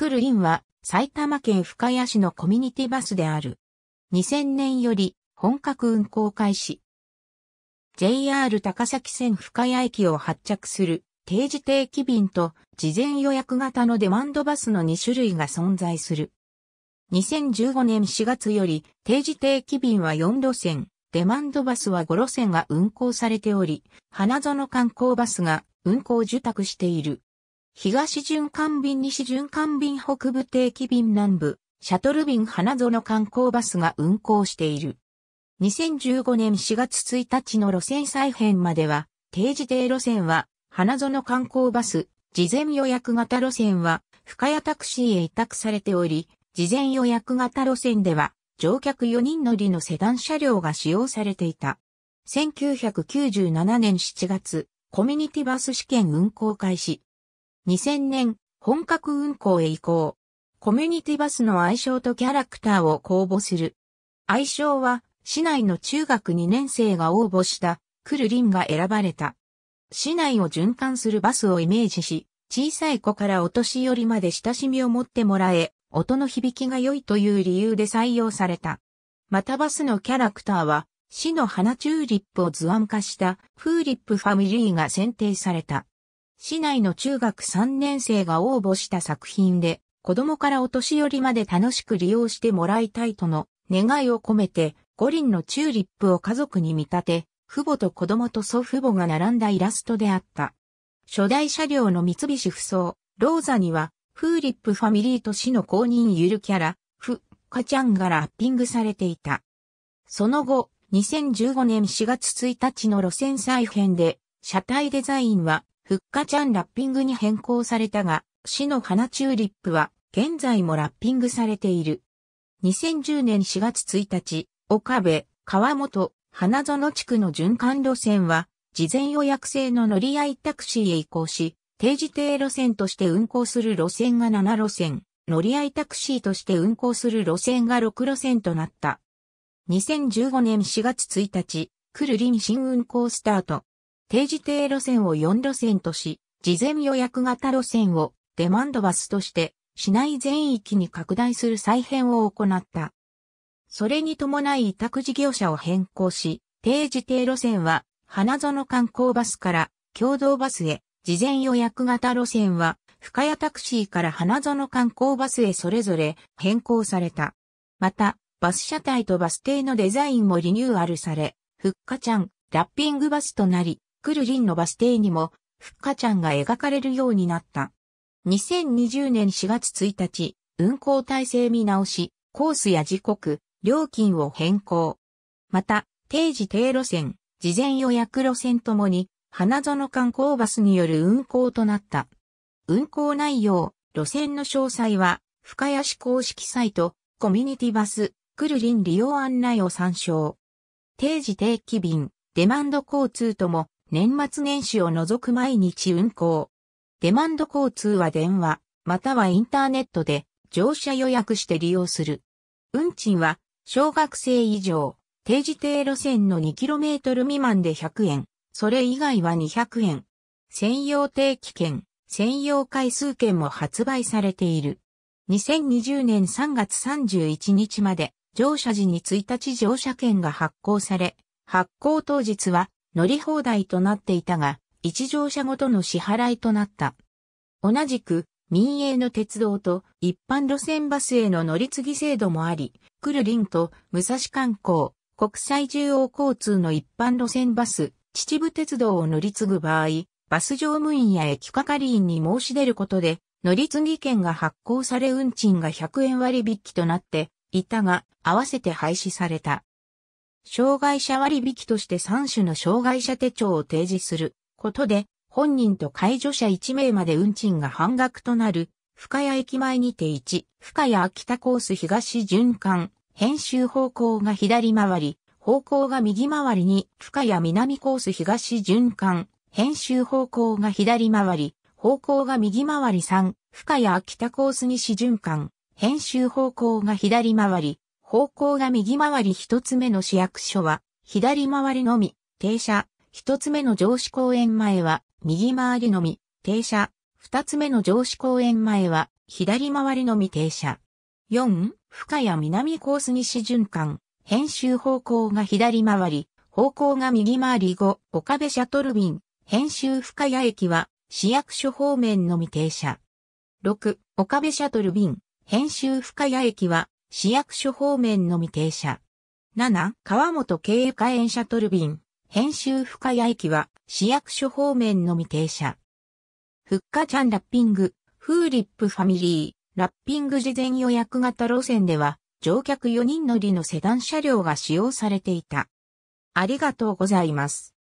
クルリンは埼玉県深谷市のコミュニティバスである。2000年より本格運行開始。JR 高崎線深谷駅を発着する定時定期便と事前予約型のデマンドバスの2種類が存在する。2015年4月より定時定期便は4路線、デマンドバスは5路線が運行されており、花園観光バスが運行受託している。東循環便西循環便北部定期便南部、シャトル便花園観光バスが運行している。2015年4月1日の路線再編までは、定時定路線は、花園観光バス、事前予約型路線は、深谷タクシーへ委託されており、事前予約型路線では、乗客4人乗りのセダン車両が使用されていた。1997年7月、コミュニティバス試験運行開始。2000年、本格運行へ移行。コミュニティバスの愛称とキャラクターを公募する。愛称は、市内の中学2年生が応募した、クルリンが選ばれた。市内を循環するバスをイメージし、小さい子からお年寄りまで親しみを持ってもらえ、音の響きが良いという理由で採用された。またバスのキャラクターは、市の花チューリップを図案化したフーリップファミリーが選定された。市内の中学3年生が応募した作品で、子供からお年寄りまで楽しく利用してもらいたいとの願いを込めて、五輪のチューリップを家族に見立て、父母と子供と祖父母が並んだイラストであった。初代車両の三菱不走、ローザには、フーリップファミリーと市の公認ゆるキャラ、フ、カちゃんがラッピングされていた。その後、2015年4月1日の路線再編で、車体デザインは、ふっかちゃんラッピングに変更されたが、市の花チューリップは現在もラッピングされている。2010年4月1日、岡部、川本、花園地区の循環路線は、事前予約制の乗り合いタクシーへ移行し、定時定路線として運行する路線が7路線、乗り合いタクシーとして運行する路線が6路線となった。2015年4月1日、くるりに新運行スタート。定時定路線を4路線とし、事前予約型路線をデマンドバスとして市内全域に拡大する再編を行った。それに伴い委託事業者を変更し、定時定路線は花園観光バスから共同バスへ、事前予約型路線は深谷タクシーから花園観光バスへそれぞれ変更された。また、バス車体とバス停のデザインもリニューアルされ、ふっかちゃん、ラッピングバスとなり、クルリンのバス停にも、ふっかちゃんが描かれるようになった。2020年4月1日、運行体制見直し、コースや時刻、料金を変更。また、定時定路線、事前予約路線ともに、花園観光バスによる運行となった。運行内容、路線の詳細は、深谷市公式サイト、コミュニティバス、クルリン利用案内を参照。定時定期便、デマンド交通とも、年末年始を除く毎日運行。デマンド交通は電話、またはインターネットで乗車予約して利用する。運賃は小学生以上、定時定路線の 2km 未満で100円、それ以外は200円。専用定期券、専用回数券も発売されている。2020年3月31日まで乗車時に1日乗車券が発行され、発行当日は乗り放題となっていたが、一乗車ごとの支払いとなった。同じく、民営の鉄道と一般路線バスへの乗り継ぎ制度もあり、クルリンと武蔵観光、国際中央交通の一般路線バス、秩父鉄道を乗り継ぐ場合、バス乗務員や駅係員に申し出ることで、乗り継ぎ券が発行され運賃が100円割引となっていたが、合わせて廃止された。障害者割引として3種の障害者手帳を提示することで、本人と介助者1名まで運賃が半額となる、深谷駅前にて1、深谷秋田コース東循環、編集方向が左回り、方向が右回りに、深谷南コース東循環、編集方向が左回り、方向が右回り3、深谷秋田コース西循環、編集方向が左回り、方向が右回り一つ目の市役所は、左回りのみ、停車。一つ目の上司公園前は、右回りのみ、停車。二つ目の上司公園前は、左回りのみ停車。四、深谷南コース西循環。編集方向が左回り、方向が右回り五岡部シャトル便。編集深谷駅は、市役所方面のみ停車。六、岡部シャトル便。編集深谷駅は、市役所方面の未停車。7、川本経過園ャトルビン、編集深谷駅は、市役所方面の未停車。ふっかちゃんラッピング、フーリップファミリー、ラッピング事前予約型路線では、乗客4人乗りのセダン車両が使用されていた。ありがとうございます。